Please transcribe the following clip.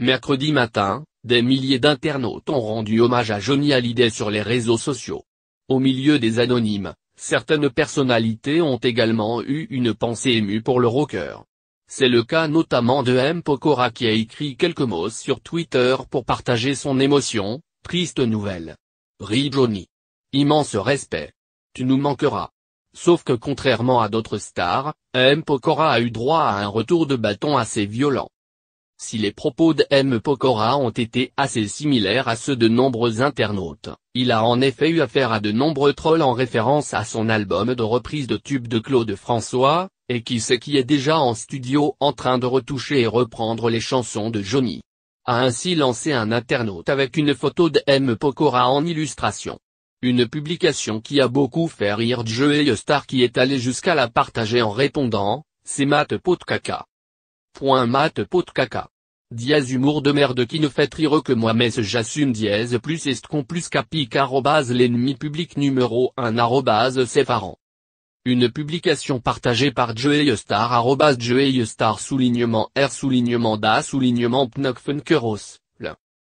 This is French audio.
Mercredi matin, des milliers d'internautes ont rendu hommage à Johnny Hallyday sur les réseaux sociaux. Au milieu des anonymes, certaines personnalités ont également eu une pensée émue pour le rocker. C'est le cas notamment de M. Pokora qui a écrit quelques mots sur Twitter pour partager son émotion, triste nouvelle. Rie Johnny. Immense respect. Tu nous manqueras. Sauf que contrairement à d'autres stars, M. Pokora a eu droit à un retour de bâton assez violent. Si les propos de M. Pokora ont été assez similaires à ceux de nombreux internautes, il a en effet eu affaire à de nombreux trolls en référence à son album de reprise de tube de Claude François, et qui sait qui est déjà en studio en train de retoucher et reprendre les chansons de Johnny. A ainsi lancé un internaute avec une photo de M. Pokora en illustration. Une publication qui a beaucoup fait rire et Star qui est allé jusqu'à la partager en répondant, c'est Matt Pot Point Matt Pot Dièse humour de merde qui ne fait rire que moi mais j'assume dièse plus est-con plus capic arrobase l'ennemi public numéro 1 arrobase séparant. Une publication partagée par Star. arrobase Star soulignement R soulignement DA soulignement Pnokfunkeros.